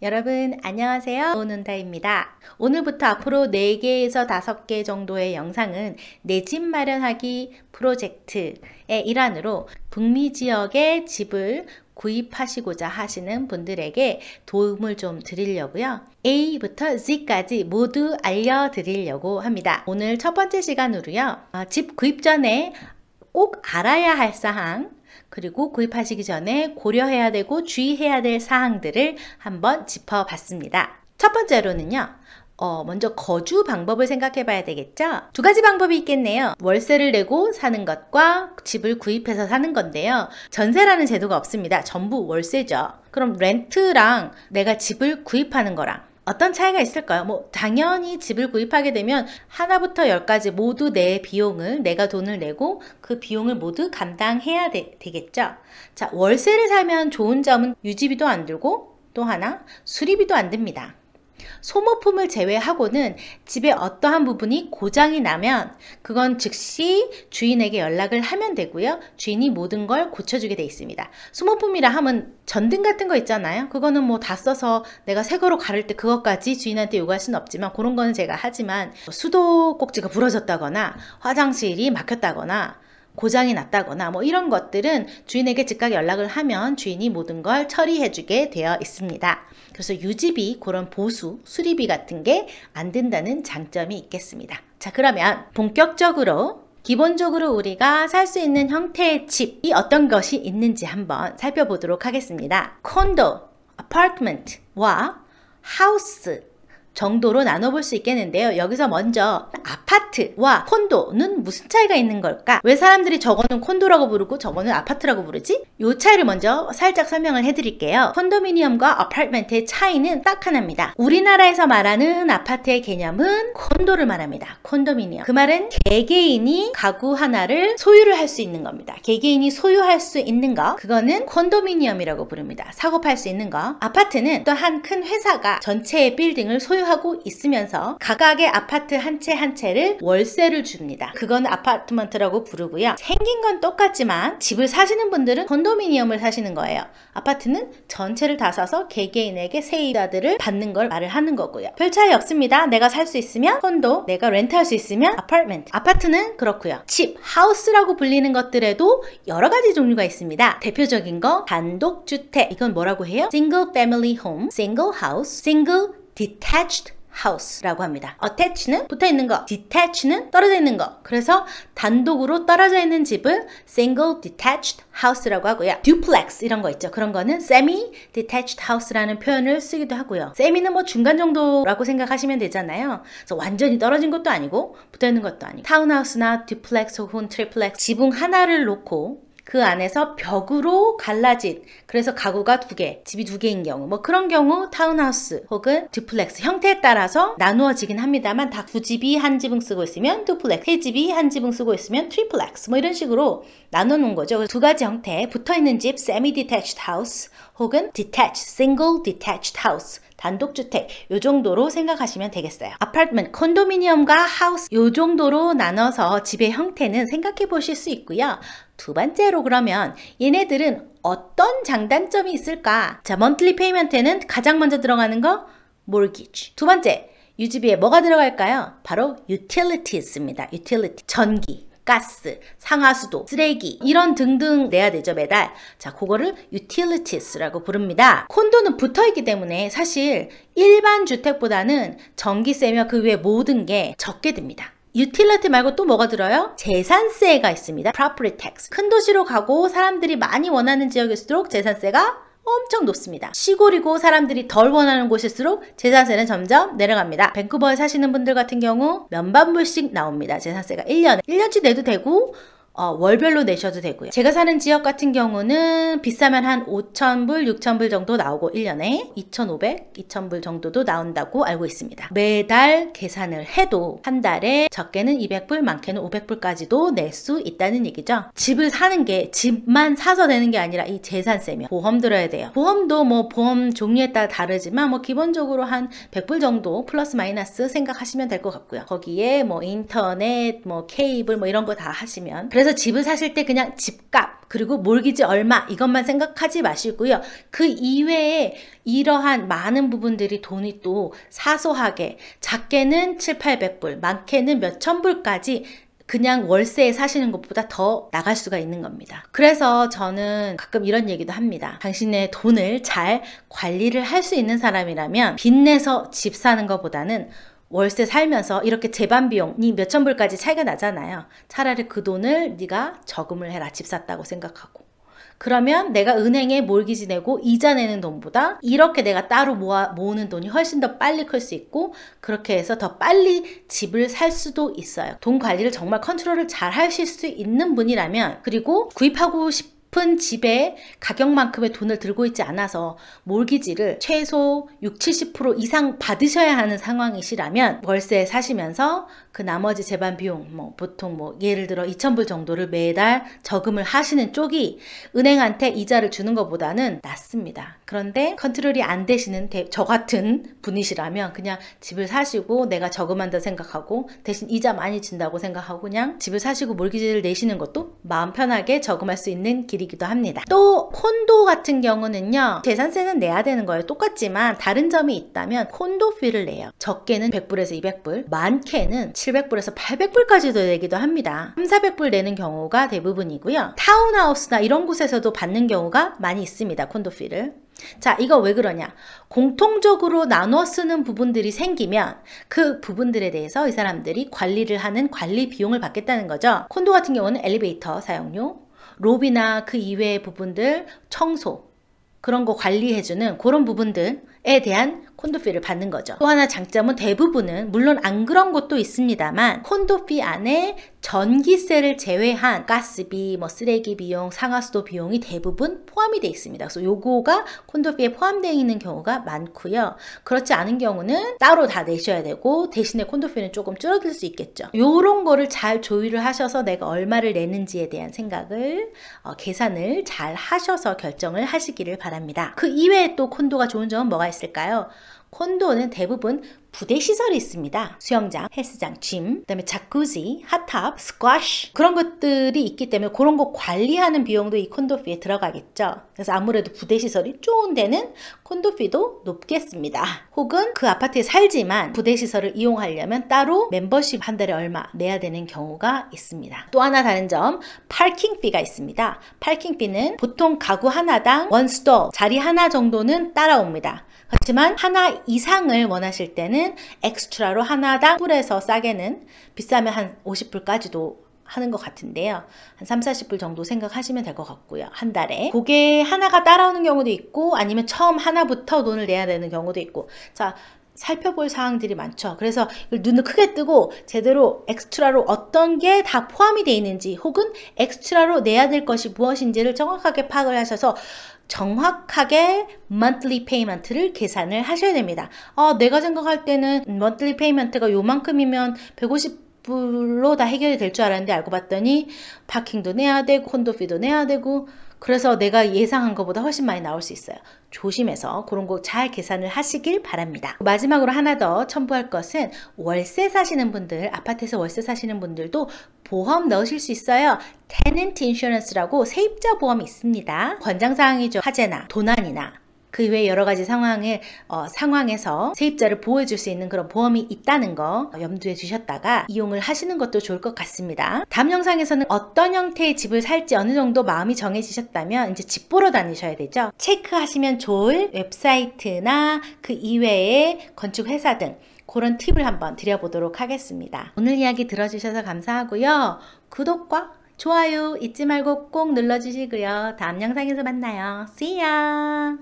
여러분 안녕하세요 노는다입니다 오늘부터 앞으로 4개에서 5개 정도의 영상은 내 집 마련하기 프로젝트의 일환으로 북미 지역의 집을 구입하시고자 하시는 분들에게 도움을 좀 드리려고요. A부터 Z까지 모두 알려드리려고 합니다. 오늘 첫 번째 시간으로요. 어, 집 구입 전에 꼭 알아야 할 사항 그리고 구입하시기 전에 고려해야 되고 주의해야 될 사항들을 한번 짚어봤습니다. 첫 번째로는요. 어, 먼저 거주 방법을 생각해 봐야 되겠죠? 두 가지 방법이 있겠네요. 월세를 내고 사는 것과 집을 구입해서 사는 건데요. 전세라는 제도가 없습니다. 전부 월세죠. 그럼 렌트랑 내가 집을 구입하는 거랑 어떤 차이가 있을까요? 뭐 당연히 집을 구입하게 되면 하나부터 열까지 모두 내 비용을 내가 돈을 내고 그 비용을 모두 감당해야 되, 겠죠 자, 월세를 살면 좋은 점은 유지비도 안 들고 또 하나 수리비도 안 듭니다. 소모품을 제외하고는 집에 어떠한 부분이 고장이 나면 그건 즉시 주인에게 연락을 하면 되고요. 주인이 모든 걸 고쳐주게 돼 있습니다. 소모품이라 하면 전등 같은 거 있잖아요. 그거는 뭐 다 써서 내가 새 거로 가를 때 그것까지 주인한테 요구할 수는 없지만 그런 거는 제가 하지만 수도꼭지가 부러졌다거나 화장실이 막혔다거나 고장이 났다거나 뭐 이런 것들은 주인에게 즉각 연락을 하면 주인이 모든 걸 처리해주게 되어 있습니다. 그래서 유지비, 그런 보수, 수리비 같은 게 안 든다는 장점이 있겠습니다. 자, 그러면 본격적으로 기본적으로 우리가 살 수 있는 형태의 집이 어떤 것이 있는지 한번 살펴보도록 하겠습니다. 콘도, 아파트먼트와 하우스, 정도로 나눠볼 수 있겠는데요. 여기서 먼저 아파트와 콘도는 무슨 차이가 있는 걸까? 왜 사람들이 저거는 콘도라고 부르고 저거는 아파트라고 부르지? 요 차이를 먼저 살짝 설명을 해드릴게요. 콘도미니엄과 아파트의 차이는 딱 하나입니다. 우리나라에서 말하는 아파트의 개념은 콘도를 말합니다. 콘도미니엄. 그 말은 개개인이 가구 하나를 소유를 할 수 있는 겁니다. 개개인이 소유할 수 있는 거 그거는 콘도미니엄이라고 부릅니다. 사고 팔 수 있는 거. 아파트는 또 한 큰 회사가 전체의 빌딩을 소유 하고 있으면서 각각의 아파트 한 채한 한 채를 월세를 줍니다. 그건 아파트먼트라고 부르고요. 생긴 건 똑같지만 집을 사시는 분들은 건도미니엄을 사시는 거예요. 아파트는 전체를 다 사서 개개인에게 세입자들을 받는 걸 말을 하는 거고요. 별 차이 없습니다. 내가 살 수 있으면 콘도, 내가 렌트할 수 있으면 아파트먼트. 아파트는 그렇고요. 집, 하우스라고 불리는 것들에도 여러 가지 종류가 있습니다. 대표적인 거 단독주택. 이건 뭐라고 해요? 싱 i 패밀리 홈, 싱 a 하우스, 싱 h detached house라고 합니다. attach는 붙어 있는 거, detached는 떨어져 있는 거. 그래서 단독으로 떨어져 있는 집을 single detached house라고 하고요. duplex 이런 거 있죠. 그런 거는 semi detached house라는 표현을 쓰기도 하고요. semi는 뭐 중간 정도라고 생각하시면 되잖아요. 그래서 완전히 떨어진 것도 아니고 붙어 있는 것도 아니고 타운하우스나 duplex 혹은 triplex 지붕 하나를 놓고 그 안에서 벽으로 갈라진 그래서 가구가 두 개, 집이 두 개인 경우 뭐 그런 경우 타운하우스 혹은 듀플렉스 형태에 따라서 나누어지긴 합니다만 다두 집이 한 지붕 쓰고 있으면 듀플렉스, 세 집이 한 지붕 쓰고 있으면 트리플렉스 뭐 이런 식으로 나눠 놓은 거죠. 두 가지 형태 붙어 있는 집 세미 디테치드 하우스 혹은 디테 t a c h e d s i n g l 단독주택 요 정도로 생각하시면 되겠어요. 아파트먼트, 콘도미니엄과 하우스 요 정도로 나눠서 집의 형태는 생각해 보실 수 있고요. 두 번째로 그러면 얘네들은 어떤 장단점이 있을까? 자, 먼틀리 페이먼트에는 가장 먼저 들어가는 거 mortgage. 두 번째, 유지비에 뭐가 들어갈까요? 바로 utilities입니다. utility. 전기, 가스, 상하수도, 쓰레기 이런 등등 내야 되죠 매달. 자 그거를 utilities라고 부릅니다. 콘도는 붙어있기 때문에 사실 일반 주택보다는 전기세며 그 외 모든 게 적게 듭니다. 유틸리티 말고 또 뭐가 들어요? 재산세가 있습니다. property tax. 큰 도시로 가고 사람들이 많이 원하는 지역일수록 재산세가 엄청 높습니다. 시골이고 사람들이 덜 원하는 곳일수록 재산세는 점점 내려갑니다. 밴쿠버에 사시는 분들 같은 경우 면반불씩 나옵니다. 재산세가 1년에. 1년치 내도 되고 어, 월별로 내셔도 되고요. 제가 사는 지역 같은 경우는 비싸면 한 5,000불, 6,000불 정도 나오고 1년에 2,500, 2,000불 정도도 나온다고 알고 있습니다. 매달 계산을 해도 한 달에 적게는 200불, 많게는 500불까지도 낼 수 있다는 얘기죠. 집을 사는 게 집만 사서 되는 게 아니라 이 재산세면 보험 들어야 돼요. 보험도 뭐 보험 종류에 따라 다르지만 뭐 기본적으로 한 100불 정도 플러스 마이너스 생각하시면 될 것 같고요. 거기에 뭐 인터넷, 뭐 케이블 뭐 이런 거 다 하시면 그래서 그래서 집을 사실 때 그냥 집값 그리고 몰기지 얼마 이것만 생각하지 마시고요. 그 이외에 이러한 많은 부분들이 돈이 또 사소하게 작게는 7, 800불 많게는 몇천 불까지 그냥 월세에 사시는 것보다 더 나갈 수가 있는 겁니다. 그래서 저는 가끔 이런 얘기도 합니다. 당신의 돈을 잘 관리를 할 수 있는 사람이라면 빚내서 집 사는 것보다는 월세 살면서 이렇게 재반 비용이 몇천 불까지 차이가 나잖아요. 차라리 그 돈을 네가 저금을 해라 집 샀다고 생각하고 그러면 내가 은행에 몰기지 내고 이자 내는 돈보다 이렇게 내가 따로 모아, 모으는 돈이 훨씬 더 빨리 클 수 있고 그렇게 해서 더 빨리 집을 살 수도 있어요. 돈 관리를 정말 컨트롤을 잘 하실 수 있는 분이라면 그리고 구입하고 싶 높은 집에 가격만큼의 돈을 들고 있지 않아서 몰기지를 최소 60, 70% 이상 받으셔야 하는 상황이시라면 월세 사시면서 그 나머지 재반 비용 뭐 보통 뭐 예를 들어 2,000불 정도를 매달 저금을 하시는 쪽이 은행한테 이자를 주는 것보다는 낫습니다. 그런데 컨트롤이 안 되시는 대, 저 같은 분이시라면 그냥 집을 사시고 내가 저금한다 생각하고 대신 이자 많이 진다고 생각하고 그냥 집을 사시고 몰기지를 내시는 것도 마음 편하게 저금할 수 있는 길이 방식이기도 합니다. 또 콘도 같은 경우는요. 재산세는 내야 되는 거예요. 똑같지만 다른 점이 있다면 콘도비를 내요. 적게는 100불에서 200불, 많게는 700불에서 800불까지도 내기도 합니다. 3, 400불 내는 경우가 대부분이고요. 타운하우스나 이런 곳에서도 받는 경우가 많이 있습니다. 콘도비를. 자, 이거 왜 그러냐? 공통적으로 나눠 쓰는 부분들이 생기면 그 부분들에 대해서 이 사람들이 관리를 하는 관리 비용을 받겠다는 거죠. 콘도 같은 경우는 엘리베이터 사용료, 로비나그 이외의 부분들 청소 그런 거 관리해주는 그런 부분들 에 대한 콘도피를 받는 거죠. 또 하나 장점은 대부분은 물론 안 그런 것도 있습니다만 콘도피 안에 전기세를 제외한 가스비, 뭐 쓰레기 비용, 상하수도 비용이 대부분 포함이 되어 있습니다. 그래서 요거가 콘도피에 포함되어 있는 경우가 많고요. 그렇지 않은 경우는 따로 다 내셔야 되고 대신에 콘도피는 조금 줄어들 수 있겠죠. 요런 거를 잘 조율을 하셔서 내가 얼마를 내는지에 대한 생각을 어, 계산을 잘 하셔서 결정을 하시기를 바랍니다. 그 이외에 또 콘도가 좋은 점은 뭐가 있을까요? 있을까요? 콘도는 대부분 부대 시설이 있습니다. 수영장, 헬스장, 짐, 그다음에 자쿠지, 핫탑, 스쿼시 그런 것들이 있기 때문에 그런 거 관리하는 비용도 이 콘도피에 들어가겠죠. 그래서 아무래도 부대 시설이 좋은 데는 콘도피도 높겠습니다. 혹은 그 아파트에 살지만 부대 시설을 이용하려면 따로 멤버십 한 달에 얼마 내야 되는 경우가 있습니다. 또 하나 다른 점, 파킹비가 있습니다. 파킹비는 보통 가구 하나당 원스톱 자리 하나 정도는 따라옵니다. 그렇지만 하나 이상을 원하실 때는 때는 엑스트라로 하나당 1 0에서 싸게는 비싸면 한 50불까지도 하는 것 같은데요. 한 3, 40불 정도 생각하시면 될 것 같고요. 한 달에. 그게 하나가 따라오는 경우도 있고 아니면 처음 하나부터 돈을 내야 되는 경우도 있고 자 살펴볼 사항들이 많죠. 그래서 눈을 크게 뜨고 제대로 엑스트라로 어떤 게 다 포함이 되어 있는지 혹은 엑스트라로 내야 될 것이 무엇인지를 정확하게 파악을 하셔서 정확하게 monthly payment를 계산을 하셔야 됩니다. 어, 내가 생각할 때는 monthly payment가 요만큼이면 150 불로 다 해결이 될 줄 알았는데 알고 봤더니 파킹도 내야 되고 콘도피도 내야 되고 그래서 내가 예상한 것보다 훨씬 많이 나올 수 있어요. 조심해서 그런 거 잘 계산을 하시길 바랍니다. 마지막으로 하나 더 첨부할 것은 월세 사시는 분들, 아파트에서 월세 사시는 분들도 보험 넣으실 수 있어요. 테넌트 인슈런스라고 세입자 보험이 있습니다. 권장사항이죠. 화재나 도난이나 그 외에 여러 가지 상황에 어, 상황에서 세입자를 보호해줄 수 있는 그런 보험이 있다는 거 염두에 두셨다가 이용을 하시는 것도 좋을 것 같습니다. 다음 영상에서는 어떤 형태의 집을 살지 어느 정도 마음이 정해지셨다면 이제 집 보러 다니셔야 되죠. 체크하시면 좋을 웹사이트나 그 이외의 건축회사 등 그런 팁을 한번 드려보도록 하겠습니다. 오늘 이야기 들어주셔서 감사하고요. 구독과 좋아요 잊지 말고 꼭 눌러주시고요. 다음 영상에서 만나요. See ya!